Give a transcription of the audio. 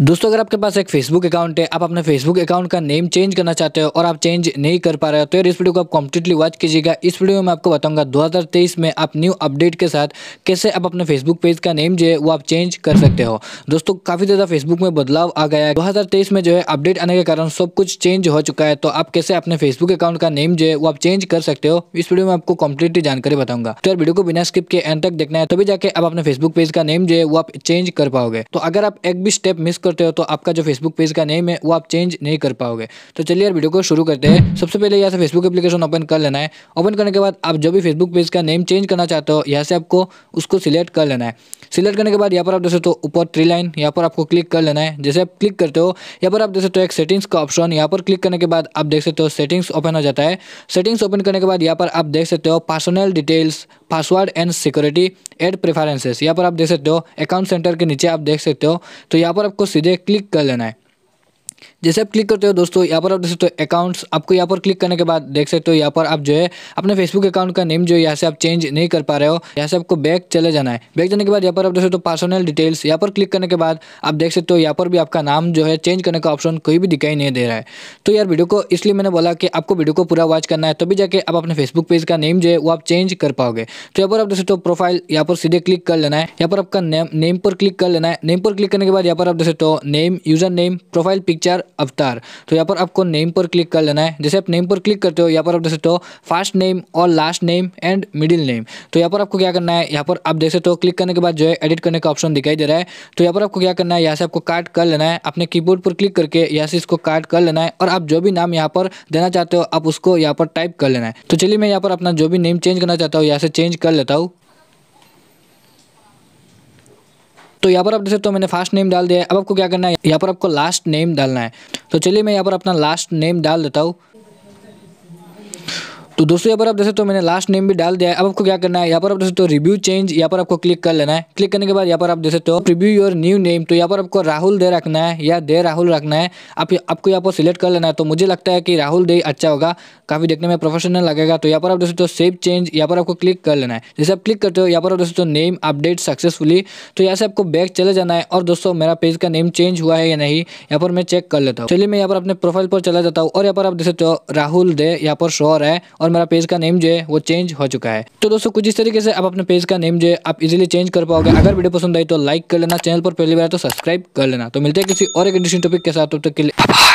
दोस्तों अगर आपके पास एक फेसबुक अकाउंट है आप अपने फेसबुक अकाउंट का नेम चेंज करना चाहते हो और आप चेंज नहीं कर पा रहे हो तो यार इस वीडियो को आप कम्प्लीटली वॉच कीजिएगा इस वीडियो में आपको बताऊंगा 2023 में आप न्यू अपडेट के साथ कैसे आप अपने फेसबुक पेज का नेम जो है वो आप चेंज कर सकते हो दोस्तों काफ़ी ज़्यादा फेसबुक में बदलाव आ गया है दो में जो है अपडेट आने के कारण सब कुछ चेंज हो चुका है तो आप कैसे अपने फेसबुक अकाउंट का नेम जो है वो आप चेंज कर सकते हो इस वीडियो में आपको कम्प्लीटली जानकारी बताऊंगा तो यार वीडियो को बिना स्किप के एंड तक देखना है तभी जाके आप अपने फेसबुक पेज का नेम जो है वो आप चेंज कर पाओगे तो अगर आप एक भी स्टेप मिस करते हो तो आपका जो फेसबुक पेज का नेम है वो आप चेंज नहीं कर पाओगे तो चलिए यार वीडियो को शुरू करते हैं सबसे पहले यहाँ से फेसबुक एप्लीकेशन ओपन कर लेना है ओपन करने के बाद आप जो भी फेसबुक पेज का नेम चेंज करना चाहते हो यहाँ से आपको उसको सिलेक्ट कर लेना है सिलेक्ट करने के बाद यहाँ पर आप देखो तो ऊपर थ्री लाइन यहाँ पर आपको क्लिक कर लेना है जैसे आप क्लिक करते हो यहाँ पर आप देख सकते हो एक सेटिंग्स का ऑप्शन यहाँ पर क्लिक करने के बाद आप देख सकते हो सेटिंग्स ओपन हो जाता है सेटिंग्स ओपन करने के बाद यहाँ पर आप देख सकते हो personal details password and security ad preferences यहाँ पर आप देख सकते हो अकाउंट सेंटर के नीचे आप देख सकते हो तो यहाँ पर आपको सीधे क्लिक कर लेना है जैसे आप क्लिक करते हो दोस्तों यहाँ पर आप देख सकते हो अकाउंट्स आपको यहाँ पर क्लिक करने के बाद देख सकते हो यहाँ पर आप जो है अपने फेसबुक अकाउंट का नेम जो है यहाँ से आप चेंज नहीं कर पा रहे हो यहाँ से आपको बैक चले जाना है बैक जाने के बाद यहाँ पर आप देख सकते हो पर्सनल डिटेल्स यहाँ पर क्लिक करने के बाद आप देख सकते हो यहाँ पर भी आपका नाम जो है चेंज करने का ऑप्शन कोई भी दिखाई नहीं दे रहा है तो यार वीडियो को इसलिए मैंने बोला कि आपको वीडियो को पूरा वॉच करना है तभी जाके आप अपने फेसबुक पेज का नेम जो है वो आप चेंज कर पाओगे तो यहाँ पर आप देख सकते हो प्रोफाइल यहाँ पर सीधे क्लिक कर लेना है यहाँ पर आपका नेम पर क्लिक कर लेना है नेम पर क्लिक करने के बाद यहाँ पर आप देख सकते हो name user name profile picture picture avatar तो यहाँ पर आपको नेम पर क्लिक कर लेना है जैसे आप नेम पर क्लिक करते हो यहाँ पर आप देख सकते हो फर्स्ट नेम और last name and middle name तो यहाँ पर आपको क्या करना है यहाँ पर आप देख सकते हो क्लिक करने के बाद जो है एडिट करने का ऑप्शन दिखाई दे रहा है तो यहाँ पर आपको क्या करना है यहाँ से आपको कार्ड कर लेना है अपने की पर क्लिक करके यहाँ से इसको कार्ड कर लेना है और आप जो भी नाम यहाँ पर देना चाहते हो आप उसको यहाँ पर टाइप कर लेना है तो चलिए मैं यहाँ पर अपना जो भी नेम चेंज करना चाहता हूँ यहाँ से चेंज कर लेता हूँ तो यहाँ पर आप देख सकते हो मैंने फर्स्ट नेम डाल दिया है अब आपको क्या करना है यहाँ पर आपको लास्ट नेम डालना है तो चलिए मैं यहाँ पर अपना लास्ट नेम डाल देता हूँ तो दोस्तों यहाँ पर आप देख सकते हो मैंने लास्ट नेम भी डाल दिया है अब आपको क्या करना है यहाँ पर आप देख सकते हो रिव्यू चेंज यहाँ पर आपको क्लिक कर लेना है क्लिक करने के बाद यहाँ पर आप देख सकते हो रिव्यू योर न्यू नेम तो यहाँ पर आपको राहुल दे रखना है या दे राहुल रखना है आप आपको यहाँ पर सिलेक्ट कर लेना है तो मुझे लगता है कि राहुल दे अच्छा होगा काफ़ी देखने में प्रोफेशनल लगेगा तो यहाँ पर आप देख सकते हो सेव चेंज यहाँ पर आपको क्लिक कर लेना है जैसे आप क्लिक करते हो यहाँ पर आप देख सकते हो नेम अपडेट सक्सेसफुली तो यहाँ से आपको बैक चले जाना है और दोस्तों मेरा पेज का नेम चेंज हुआ है या नहीं यहाँ पर मैं चेक कर लेता हूँ चलिए मैं यहाँ पर अपने प्रोफाइल पर चला जाता हूँ और यहाँ पर आप देख सकते हो राहुल दे यहाँ पर शोर है और और मेरा पेज का नेम जो है वो चेंज हो चुका है तो दोस्तों कुछ इस तरीके से आप अपने पेज का नेम जो है आप इजिली चेंज कर पाओगे अगर वीडियो पसंद आई तो लाइक कर लेना चैनल पर पहली बार तो सब्सक्राइब कर लेना तो मिलते हैं किसी और एक टॉपिक के साथ तब तक के लिए